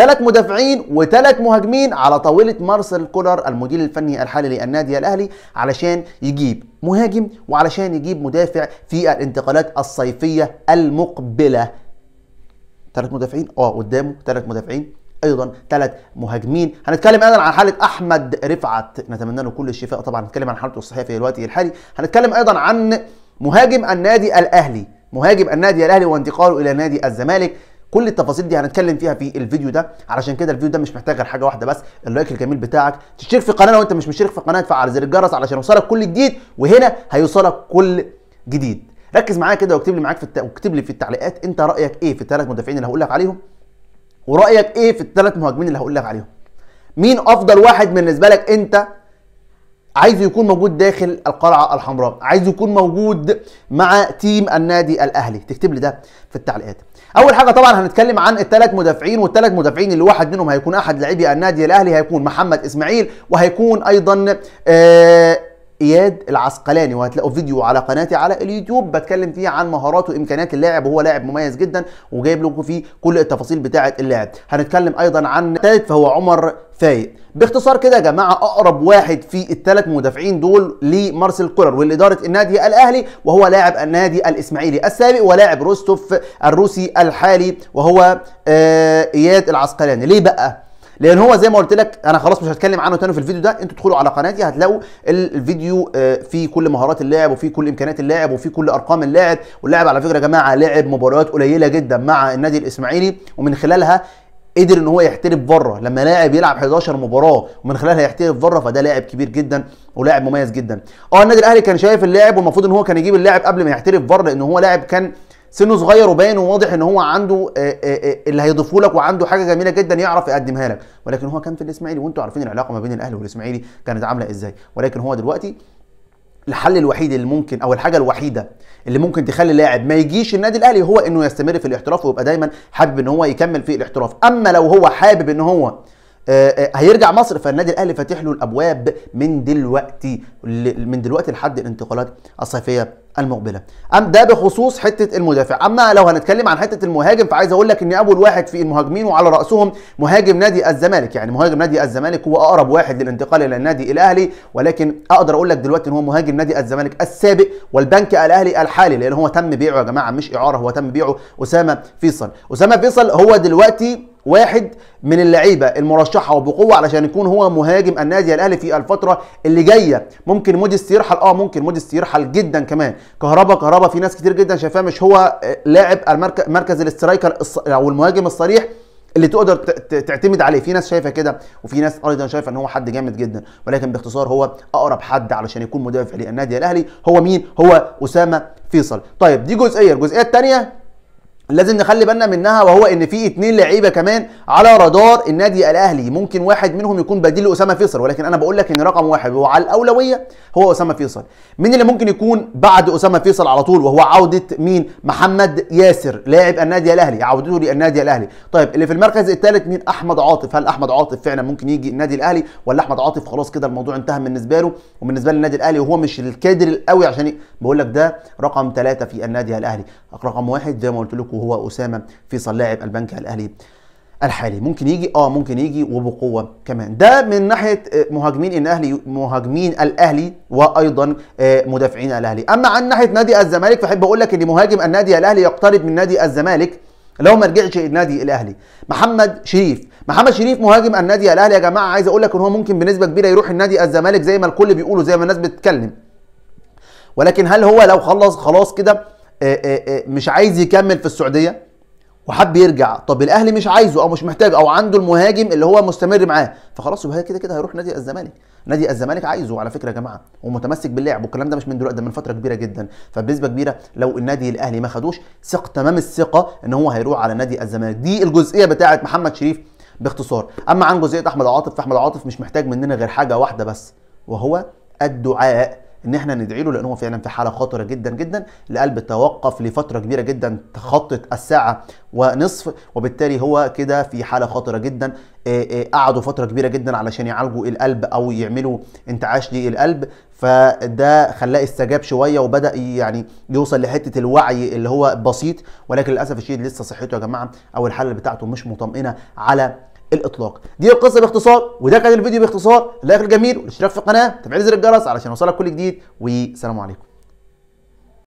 ثلاث مدافعين وثلاث مهاجمين على طاوله مارسل كولر المدير الفني الحالي للنادي الاهلي علشان يجيب مهاجم وعلشان يجيب مدافع في الانتقالات الصيفيه المقبله ثلاث مدافعين اه قدامه ثلاث مدافعين ايضا ثلاث مهاجمين هنتكلم ايضا عن حاله احمد رفعت نتمنى له كل الشفاء طبعا هنتكلم عن حالته الصحيه في الوقت الحالي هنتكلم ايضا عن مهاجم النادي الاهلي مهاجم النادي الاهلي وانتقاله الى نادي الزمالك كل التفاصيل دي هنتكلم فيها في الفيديو ده علشان كده الفيديو ده مش محتاج غير حاجه واحده بس اللايك الجميل بتاعك تشترك في القناه لو انت مش مشترك في القناه تفعل زر الجرس علشان يوصلك كل جديد وهنا هيوصلك كل جديد ركز معايا كده واكتب لي معاك في الت... واكتب لي في التعليقات انت رايك ايه في الثلاث مدافعين اللي هقول لك عليهم ورايك ايه في الثلاث مهاجمين اللي هقول لك عليهم مين افضل واحد بالنسبه لك انت عايزه يكون موجود داخل القلعه الحمراء عايزه يكون موجود مع تيم النادي الاهلي تكتب لي ده في التعليقات اول حاجه طبعا هنتكلم عن الثلاث مدافعين والثلاث مدافعين اللي واحد منهم هيكون احد لاعبي النادي الاهلي هيكون محمد اسماعيل وهيكون ايضا آه اياد العسقلاني وهتلاقوا فيديو على قناتي على اليوتيوب بتكلم فيه عن مهارات وامكانيات اللاعب وهو لاعب مميز جدا وجايب لكم فيه كل التفاصيل بتاعه اللاعب هنتكلم ايضا عن ثالث فهو عمر فايق باختصار كده يا جماعه اقرب واحد في الثلاث مدافعين دول لمارسيل كولر والاداره النادي الاهلي وهو لاعب النادي الاسماعيلي السابق ولاعب روستوف الروسي الحالي وهو آه، اياد العسقلاني ليه بقى لان هو زي ما قلت لك انا خلاص مش هتكلم عنه تاني في الفيديو ده انتوا ادخلوا على قناتي هتلاقوا الفيديو آه، فيه كل مهارات اللاعب وفيه كل امكانيات اللاعب وفيه كل ارقام اللاعب واللاعب على فكره يا جماعه لعب مباريات قليله جدا مع النادي الاسماعيلي ومن خلالها قدر ان هو يحترف بره لما لاعب يلعب 11 مباراه ومن خلالها يحترف بره فده لاعب كبير جدا ولاعب مميز جدا اه النادي الاهلي كان شايف اللاعب والمفروض ان هو كان يجيب اللاعب قبل ما يحترف بره لان هو لاعب كان سنه صغير وباين وواضح ان هو عنده آه، آه، آه، اللي هيضيفه لك وعنده حاجه جميله جدا يعرف يقدمها لك ولكن هو كان في الاسماعيلي وانتم عارفين العلاقه ما بين الاهلي والاسماعيلي كانت عامله ازاي ولكن هو دلوقتي الحل الوحيد اللي ممكن او الحاجه الوحيده اللي ممكن تخلي لاعب ما يجيش النادي الاهلي هو انه يستمر في الاحتراف ويبقى دايما حابب ان هو يكمل في الاحتراف اما لو هو حابب ان هو هيرجع مصر فالنادي الاهلي فاتح له الابواب من دلوقتي من دلوقتي لحد الانتقالات الصيفيه المقبله ام ده بخصوص حته المدافع اما لو هنتكلم عن حته المهاجم فعايز اقول لك ان اول واحد في المهاجمين وعلى راسهم مهاجم نادي الزمالك يعني مهاجم نادي الزمالك هو اقرب واحد للانتقال الى النادي الاهلي ولكن اقدر اقول لك دلوقتي ان هو مهاجم نادي الزمالك السابق والبنك الاهلي الحالي لان هو تم بيعه يا جماعه مش اعاره هو تم بيعه اسامه فيصل اسامه فيصل هو دلوقتي واحد من اللعيبه المرشحه وبقوه علشان يكون هو مهاجم النادي الاهلي في الفتره اللي جايه ممكن موديست يرحل اه ممكن موديست يرحل جدا كمان كهربا كهربا في ناس كتير جدا شايفاه مش هو آه، لاعب المركز مركز الاسترايكر او المهاجم الصريح اللي تقدر تعتمد عليه في ناس شايفه كده وفي ناس ايضا شايفه ان هو حد جامد جدا ولكن باختصار هو اقرب حد علشان يكون مدافع للنادي الاهلي هو مين هو اسامه فيصل طيب دي جزئيه الجزئيه الثانيه لازم نخلي بالنا منها وهو ان في اتنين لعيبه كمان على رادار النادي الاهلي ممكن واحد منهم يكون بديل لاسامه فيصل ولكن انا بقول لك ان رقم واحد وعلى الاولويه هو اسامه فيصل مين اللي ممكن يكون بعد اسامه فيصل على طول وهو عوده مين محمد ياسر لاعب النادي الاهلي عودته للنادي الاهلي طيب اللي في المركز الثالث مين احمد عاطف هل احمد عاطف فعلا ممكن يجي النادي الاهلي ولا احمد عاطف خلاص كده الموضوع انتهى بالنسبه له وبالنسبه للنادي الاهلي وهو مش الكادر القوي عشان بقول لك ده رقم ثلاثة في النادي الاهلي رقم واحد زي ما قلت لكم وهو اسامه في لاعب البنك الاهلي الحالي ممكن يجي اه ممكن يجي وبقوه كمان ده من ناحيه آه، مهاجمين الاهلي مهاجمين الاهلي وايضا آه، مدافعين الاهلي اما عن ناحيه نادي الزمالك فاحب اقول لك ان مهاجم النادي الاهلي يقترب من نادي الزمالك لو ما رجعش النادي الاهلي محمد شريف محمد شريف مهاجم النادي الاهلي يا جماعه عايز اقول لك ان هو ممكن بنسبه كبيره يروح النادي الزمالك زي ما الكل بيقولوا زي ما الناس بتتكلم ولكن هل هو لو خلص خلاص كده إيه، إيه، إيه، مش عايز يكمل في السعوديه وحب يرجع طب الاهلي مش عايزه او مش محتاجه او عنده المهاجم اللي هو مستمر معاه فخلاص يبقى كده كده هيروح نادي الزمالك نادي الزمالك عايزه على فكره يا جماعه ومتمسك باللعب والكلام ده مش من دلوقتي ده من فتره كبيره جدا فبنسبه كبيره لو النادي الاهلي ما خدوش ثق تمام الثقه ان هو هيروح على نادي الزمالك دي الجزئيه بتاعه محمد شريف باختصار اما عن جزئيه احمد عاطف فاحمد عاطف مش محتاج مننا غير حاجه واحده بس وهو الدعاء ان احنا ندعي له لان هو فعلا في حاله خطره جدا جدا القلب توقف لفتره كبيره جدا تخطت الساعه ونصف وبالتالي هو كده في حاله خطره جدا قعدوا فتره كبيره جدا علشان يعالجوا القلب او يعملوا انتعاش للقلب فده خلاه استجاب شويه وبدا يعني يوصل لحته الوعي اللي هو بسيط ولكن للاسف الشديد لسه صحته يا جماعه او الحاله بتاعته مش مطمئنه على الاطلاق دي القصه باختصار وده كان الفيديو باختصار لايك الجميل والاشتراك في القناه تفعيل زر الجرس علشان يوصلك كل جديد والسلام عليكم